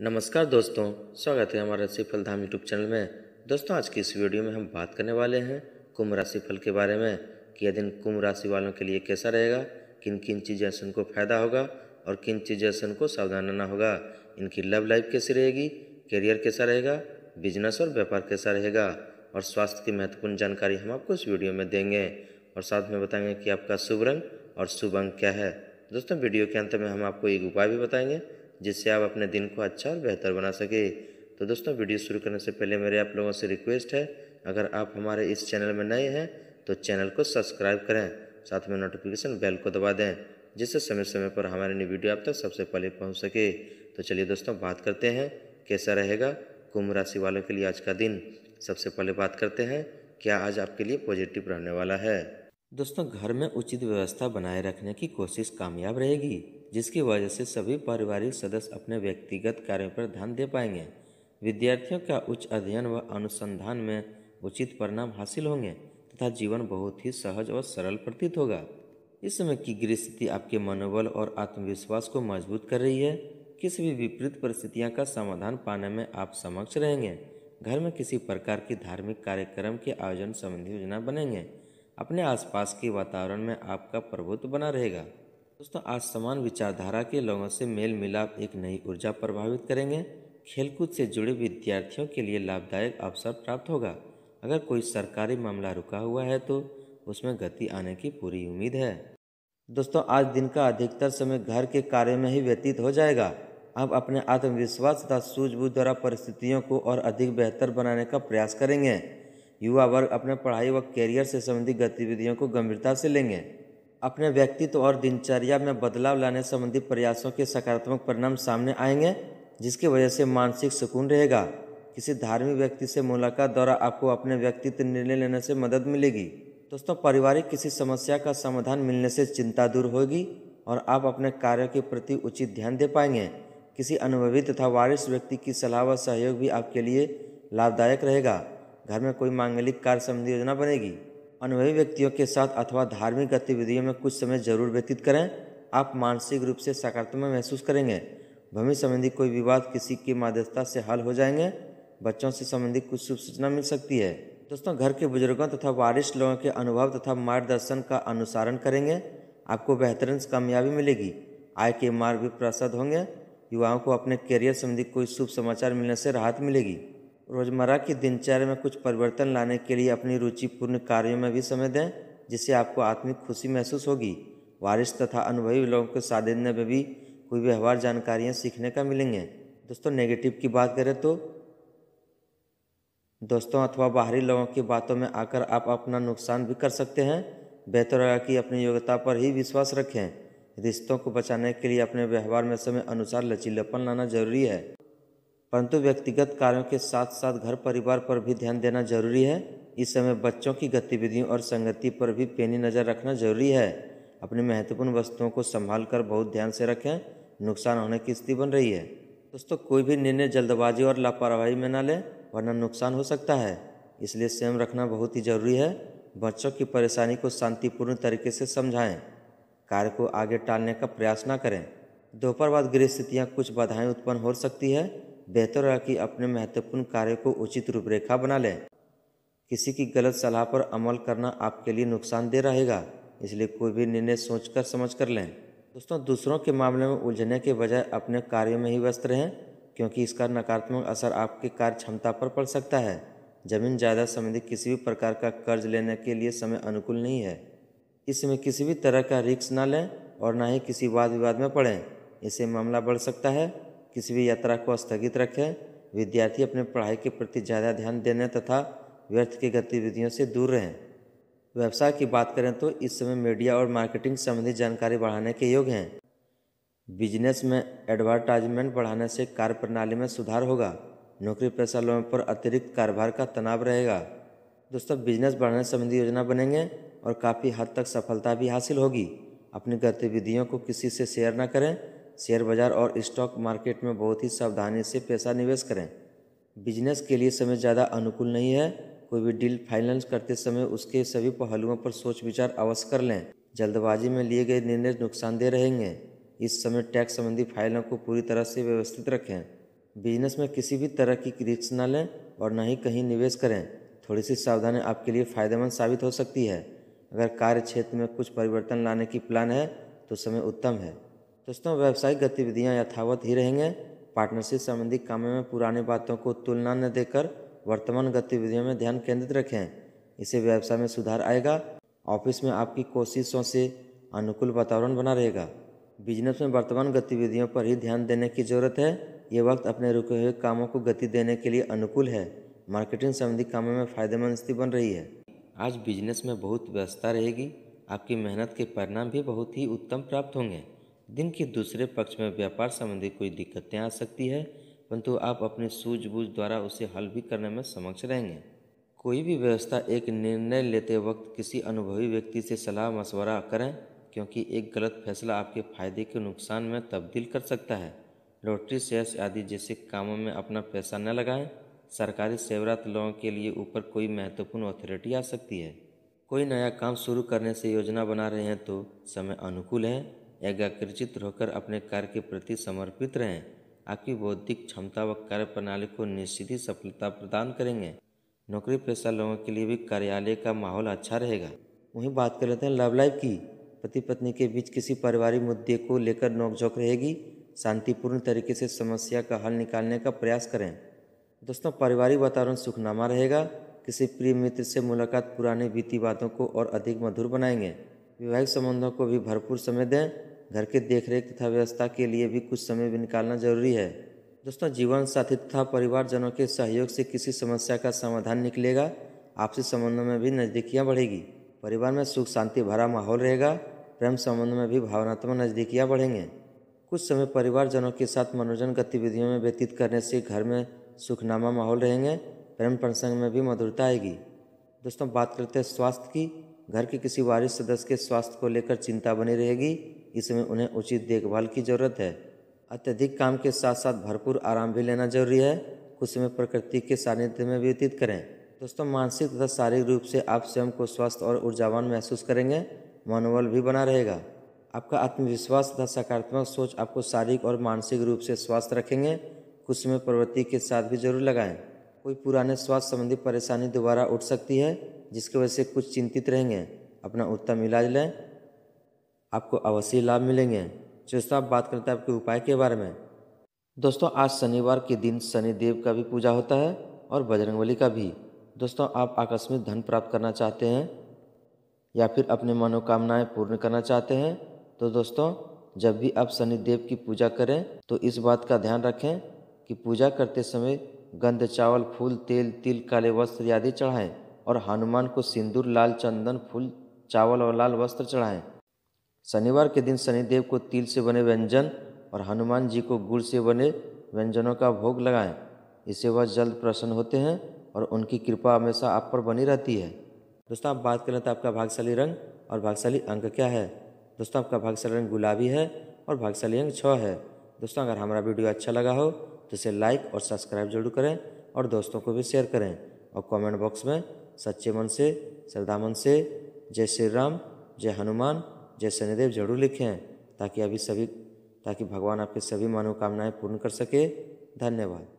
नमस्कार दोस्तों स्वागत है हमारे राशिफल धाम यूट्यूब चैनल में दोस्तों आज की इस वीडियो में हम बात करने वाले हैं कुंभ राशिफल के बारे में कि यह दिन कुंभ राशि वालों के लिए कैसा रहेगा किन किन चीज़ों से उनको फ़ायदा होगा और किन चीज़ों से उनको सावधान रहना होगा इनकी लव लाइफ कैसी रहेगी करियर कैसा रहेगा बिजनेस और व्यापार कैसा रहेगा और स्वास्थ्य की महत्वपूर्ण जानकारी हम आपको इस वीडियो में देंगे और साथ में बताएंगे कि आपका शुभ रंग और शुभ अंक क्या है दोस्तों वीडियो के अंत में हम आपको एक उपाय भी बताएंगे जिससे आप अपने दिन को अच्छा और बेहतर बना सके तो दोस्तों वीडियो शुरू करने से पहले मेरे आप लोगों से रिक्वेस्ट है अगर आप हमारे इस चैनल में नए हैं तो चैनल को सब्सक्राइब करें साथ में नोटिफिकेशन बेल को दबा दें जिससे समय समय पर हमारे नई वीडियो आप तक सबसे पहले पहुंच सके तो चलिए दोस्तों बात करते हैं कैसा रहेगा कुंभ राशि वालों के लिए आज का दिन सबसे पहले बात करते हैं क्या आज आपके लिए पॉजिटिव रहने वाला है दोस्तों घर में उचित व्यवस्था बनाए रखने की कोशिश कामयाब रहेगी जिसकी वजह से सभी पारिवारिक सदस्य अपने व्यक्तिगत कार्यों पर ध्यान दे पाएंगे विद्यार्थियों का उच्च अध्ययन व अनुसंधान में उचित परिणाम हासिल होंगे तथा जीवन बहुत ही सहज और सरल प्रतीत होगा इस समय की गृह स्थिति आपके मनोबल और आत्मविश्वास को मजबूत कर रही है किसी भी विपरीत परिस्थितियाँ का समाधान पाने में आप समक्ष रहेंगे घर में किसी प्रकार की धार्मिक कार्यक्रम के आयोजन संबंधी योजना बनेंगे अपने आसपास के वातावरण में आपका प्रभुत्व बना रहेगा दोस्तों आज समान विचारधारा के लोगों से मेल मिलाप एक नई ऊर्जा प्रभावित करेंगे खेलकूद से जुड़े विद्यार्थियों के लिए लाभदायक अवसर प्राप्त होगा अगर कोई सरकारी मामला रुका हुआ है तो उसमें गति आने की पूरी उम्मीद है दोस्तों आज दिन का अधिकतर समय घर के कार्य में ही व्यतीत हो जाएगा आप अपने आत्मविश्वास तथा सूझबूझ द्वारा परिस्थितियों को और अधिक बेहतर बनाने का प्रयास करेंगे युवा वर्ग अपने पढ़ाई व कैरियर से संबंधित गतिविधियों को गंभीरता से लेंगे अपने व्यक्तित्व और दिनचर्या में बदलाव लाने संबंधी प्रयासों के सकारात्मक परिणाम सामने आएंगे जिसकी वजह से मानसिक सुकून रहेगा किसी धार्मिक व्यक्ति से मुलाकात द्वारा आपको अपने व्यक्तित्व निर्णय लेने से मदद मिलेगी दोस्तों पारिवारिक किसी समस्या का समाधान मिलने से चिंता दूर होगी और आप अपने कार्यों के प्रति उचित ध्यान दे पाएंगे किसी अनुभवी तथा वारिश व्यक्ति की सलाह व सहयोग भी आपके लिए लाभदायक रहेगा घर में कोई मांगलिक कार्य संबंधी योजना बनेगी अनुभवी व्यक्तियों के साथ अथवा धार्मिक गतिविधियों में कुछ समय जरूर व्यतीत करें आप मानसिक रूप से सकारात्मक महसूस करेंगे भविष्य संबंधी कोई विवाद किसी की मध्यस्थता से हल हो जाएंगे बच्चों से संबंधित कुछ शुभ सूचना मिल सकती है दोस्तों घर के बुजुर्गों तथा वरिष्ठ लोगों के अनुभव तथा मार्गदर्शन का अनुसरण करेंगे आपको बेहतरीन कामयाबी मिलेगी आय के मार्ग भी प्रसाद होंगे युवाओं को अपने करियर संबंधी कोई शुभ समाचार मिलने से राहत मिलेगी रोज़मर्रा की दिनचर्या में कुछ परिवर्तन लाने के लिए अपनी रुचिपूर्ण कार्यों में भी समय दें जिससे आपको आत्मिक खुशी महसूस होगी वारिश तथा अनुभवी लोगों के देने में भी कोई व्यवहार जानकारियाँ सीखने का मिलेंगे दोस्तों नेगेटिव की बात करें तो दोस्तों अथवा बाहरी लोगों की बातों में आकर आप अपना नुकसान भी कर सकते हैं बेहतर होगा कि अपनी योग्यता पर ही विश्वास रखें रिश्तों को बचाने के लिए अपने व्यवहार में समय अनुसार लचीलापन लाना जरूरी है परंतु व्यक्तिगत कार्यों के साथ साथ घर परिवार पर भी ध्यान देना जरूरी है इस समय बच्चों की गतिविधियों और संगति पर भी पेनी नज़र रखना जरूरी है अपनी महत्वपूर्ण वस्तुओं को संभाल कर बहुत ध्यान से रखें नुकसान होने की स्थिति बन रही है दोस्तों कोई भी निर्णय जल्दबाजी और लापरवाही में ना लें वरना नुकसान हो सकता है इसलिए स्वयं रखना बहुत ही जरूरी है बच्चों की परेशानी को शांतिपूर्ण तरीके से समझाएं कार्य को आगे टालने का प्रयास ना करें दोपहर बाद गृह स्थितियाँ कुछ बाधाएं उत्पन्न हो सकती है बेहतर है कि अपने महत्वपूर्ण कार्य को उचित रूपरेखा बना लें किसी की गलत सलाह पर अमल करना आपके लिए नुकसानदेह रहेगा इसलिए कोई भी निर्णय सोच कर समझ कर लें दोस्तों दूसरों के मामले में उलझने के बजाय अपने कार्य में ही व्यस्त रहें क्योंकि इसका नकारात्मक असर आपकी कार्य क्षमता पर पड़ सकता है जमीन जायदाद संबंधी किसी भी प्रकार का कर्ज लेने के लिए समय अनुकूल नहीं है इसमें किसी भी तरह का रिक्स ना लें और ना ही किसी वाद विवाद में पड़ें इससे मामला बढ़ सकता है किसी भी यात्रा को स्थगित रखें विद्यार्थी अपने पढ़ाई के प्रति ज़्यादा ध्यान देने तथा व्यर्थ की गतिविधियों से दूर रहें व्यवसाय की बात करें तो इस समय मीडिया और मार्केटिंग संबंधी जानकारी बढ़ाने के योग हैं बिजनेस में एडवर्टाइजमेंट बढ़ाने से कार्य प्रणाली में सुधार होगा नौकरी पेशा लोगों पर अतिरिक्त कारोबार का तनाव रहेगा दोस्तों बिजनेस बढ़ाने संबंधी योजना बनेंगे और काफ़ी हद तक सफलता भी हासिल होगी अपनी गतिविधियों को किसी से शेयर न करें शेयर बाज़ार और स्टॉक मार्केट में बहुत ही सावधानी से पैसा निवेश करें बिजनेस के लिए समय ज़्यादा अनुकूल नहीं है कोई भी डील फाइनेंस करते समय उसके सभी पहलुओं पर सोच विचार अवश्य कर लें जल्दबाजी में लिए गए निर्णय नुकसानदेह रहेंगे इस समय टैक्स संबंधी फाइलों को पूरी तरह से व्यवस्थित रखें बिजनेस में किसी भी तरह की रिक्स न लें और न ही कहीं निवेश करें थोड़ी सी सावधानी आपके लिए फ़ायदेमंद साबित हो सकती है अगर कार्य क्षेत्र में कुछ परिवर्तन लाने की प्लान है तो समय उत्तम है दोस्तों व्यावसायिक गतिविधियाँ यथावत ही रहेंगे पार्टनरशिप संबंधी कामों में पुरानी बातों को तुलना न देकर वर्तमान गतिविधियों में ध्यान केंद्रित रखें इससे व्यवसाय में सुधार आएगा ऑफिस में आपकी कोशिशों से अनुकूल वातावरण बना रहेगा बिजनेस में वर्तमान गतिविधियों पर ही ध्यान देने की जरूरत है ये वक्त अपने रुके हुए कामों को गति देने के लिए अनुकूल है मार्केटिंग संबंधी कामों में फायदेमंद स्थिति बन रही है आज बिजनेस में बहुत व्यस्तता रहेगी आपकी मेहनत के परिणाम भी बहुत ही उत्तम प्राप्त होंगे दिन के दूसरे पक्ष में व्यापार संबंधी कोई दिक्कतें आ सकती है परंतु आप अपने सूझबूझ द्वारा उसे हल भी करने में समक्ष रहेंगे कोई भी व्यवस्था एक निर्णय लेते वक्त किसी अनुभवी व्यक्ति से सलाह मशवरा करें क्योंकि एक गलत फैसला आपके फायदे के नुकसान में तब्दील कर सकता है लॉटरी शेयर्स आदि जैसे कामों में अपना पैसा न लगाएं सरकारी सेवरात लोगों के लिए ऊपर कोई महत्वपूर्ण अथॉरिटी आ सकती है कोई नया काम शुरू करने से योजना बना रहे हैं तो समय अनुकूल है एकाग्रचित होकर अपने कार्य के प्रति समर्पित रहें आपकी बौद्धिक क्षमता व कार्य प्रणाली को निश्चित ही सफलता प्रदान करेंगे नौकरी पेशा लोगों के लिए भी कार्यालय का माहौल अच्छा रहेगा वहीं बात कर लेते हैं लव लाइफ की पति पत्नी के बीच किसी पारिवारिक मुद्दे को लेकर नोकझोंक रहेगी शांतिपूर्ण तरीके से समस्या का हल निकालने का प्रयास करें दोस्तों पारिवारिक वातावरण सुखनामा रहेगा किसी प्रिय मित्र से मुलाकात पुराने बीती बातों को और अधिक मधुर बनाएंगे वैवाहिक संबंधों को भी भरपूर समय दें घर के देखरेख तथा व्यवस्था के लिए भी कुछ समय भी निकालना जरूरी है दोस्तों जीवन साथी तथा परिवारजनों के सहयोग से किसी समस्या का समाधान निकलेगा आपसी संबंधों में भी नज़दीकियाँ बढ़ेगी परिवार में सुख शांति भरा माहौल रहेगा प्रेम संबंध में भी भावनात्मक नज़दीकियाँ बढ़ेंगे कुछ समय परिवारजनों के साथ मनोरंजन गतिविधियों में व्यतीत करने से घर में सुखनामा माहौल रहेंगे प्रेम प्रसंग में भी मधुरता आएगी दोस्तों बात करते हैं स्वास्थ्य की घर के किसी वारिस सदस्य के स्वास्थ्य को लेकर चिंता बनी रहेगी इसमें समय उन्हें उचित देखभाल की जरूरत है अत्यधिक काम के साथ साथ भरपूर आराम भी लेना जरूरी है कुछ समय प्रकृति के सानिध्य में व्यतीत करें दोस्तों मानसिक तथा शारीरिक रूप से आप स्वयं को स्वस्थ और ऊर्जावान महसूस करेंगे मनोबल भी बना रहेगा आपका आत्मविश्वास तथा सकारात्मक सोच आपको शारीरिक और मानसिक रूप से स्वस्थ रखेंगे कुछ समय प्रवृत्ति के साथ भी जरूर लगाएं कोई पुराने स्वास्थ्य संबंधी परेशानी दोबारा उठ सकती है जिसकी वजह से कुछ चिंतित रहेंगे अपना उत्तम इलाज लें आपको अवश्य लाभ मिलेंगे चलिए सब बात करते हैं आपके उपाय के बारे में दोस्तों आज शनिवार के दिन शनिदेव का भी पूजा होता है और बजरंगबली का भी दोस्तों आप आकस्मिक धन प्राप्त करना चाहते हैं या फिर अपने मनोकामनाएं पूर्ण करना चाहते हैं तो दोस्तों जब भी आप शनिदेव की पूजा करें तो इस बात का ध्यान रखें कि पूजा करते समय गंध चावल फूल तेल तिल काले वस्त्र आदि चढ़ाएं और हनुमान को सिंदूर लाल चंदन फूल चावल और लाल वस्त्र चढ़ाएं शनिवार के दिन शनिदेव को तिल से बने व्यंजन और हनुमान जी को गुड़ से बने व्यंजनों का भोग लगाएं इससे वह जल्द प्रसन्न होते हैं और उनकी कृपा हमेशा आप पर बनी रहती है दोस्तों आप बात करें तो आपका भाग्यशाली रंग और भाग्यशाली अंक क्या है दोस्तों आपका भाग्यशाली रंग गुलाबी है और भाग्यशाली अंक छः है दोस्तों अगर हमारा वीडियो अच्छा लगा हो तो इसे लाइक और सब्सक्राइब जरूर करें और दोस्तों को भी शेयर करें और कमेंट बॉक्स में सच्चे मन से श्रद्धा मन से जय श्री राम जय हनुमान जय शनिदेव जरूर लिखें ताकि अभी सभी ताकि भगवान आपके सभी मनोकामनाएं पूर्ण कर सके धन्यवाद